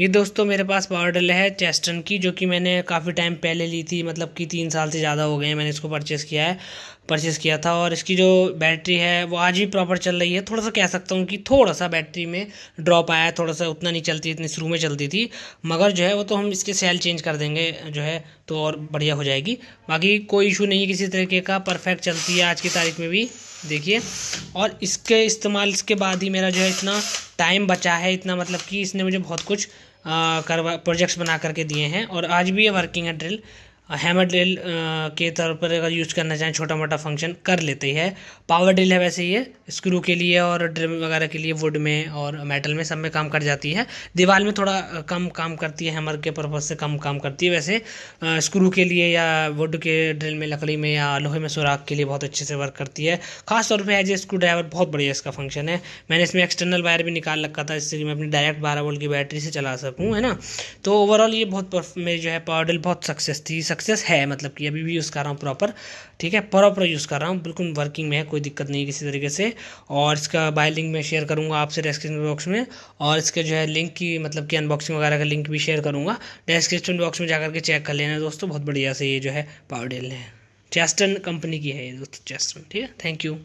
ये दोस्तों मेरे पास पावर ड्रिल है चेस्टन की जो कि मैंने काफ़ी टाइम पहले ली थी मतलब कि तीन साल से ज़्यादा हो गए हैं मैंने इसको परचेस किया है परचेस किया था और इसकी जो बैटरी है वो आज भी प्रॉपर चल रही है थोड़ा सा कह सकता हूँ कि थोड़ा सा बैटरी में ड्रॉप आया है थोड़ा सा उतना नहीं चलती इतनी शुरू में चलती थी मगर जो है वो तो हम इसके सेल चेंज कर देंगे जो है तो और बढ़िया हो जाएगी बाकी कोई इशू नहीं है किसी तरीके का परफेक्ट चलती है आज की तारीख में भी देखिए और इसके इस्तेमाल के बाद ही मेरा जो है इतना टाइम बचा है इतना मतलब कि इसने मुझे बहुत कुछ करवा प्रोजेक्ट्स बना करके दिए हैं और आज भी ये वर्किंग है ड्रिल हैमर ड्रिल uh, के तौर पर अगर यूज़ करना चाहें छोटा मोटा फंक्शन कर लेते हैं पावर ड्रिल है वैसे ये स्क्रू के लिए और ड्रिल वगैरह के लिए वुड में और मेटल में सब में काम कर जाती है दीवार में थोड़ा uh, कम काम करती है हैमर के पर्पज से कम काम करती है वैसे स्क्रू uh, के लिए या वुड के ड्रिल में लकड़ी में या लोहे में सुराख के लिए बहुत अच्छे से वर्क करती है खासतौर पर एज ए स्क्रू ड्राइवर बहुत बढ़िया इसका फंक्शन है मैंने इसमें एक्सटर्नल वायर भी निकाल रखा था जिससे कि मैं अपनी डायरेक्ट बारह वोल्ट की बैटरी से चला सकूँ है ना तो ओवरऑल ये बहुत मेरी जो है पावर ड्रिल बहुत सक्सेस थी सक्सेस है मतलब कि अभी भी यूज़ कर रहा हूँ प्रॉपर ठीक है प्रॉपर यूज़ कर रहा हूँ बिल्कुल वर्किंग में है कोई दिक्कत नहीं किसी तरीके से और इसका बाय लिंक मैं शेयर करूँगा आपसे डिस्क्रिप्शन बॉक्स में और इसके जो है लिंक की मतलब कि अनबॉक्सिंग वगैरह का लिंक भी शेयर करूँगा डिस्क्रिप्शन बॉक्स में जाकर के चेक कर लेना दोस्तों बहुत बढ़िया से ये जो है पावर डेल है चेस्टन कंपनी की है ये दोस्तों चेस्टन ठीक है थैंक यू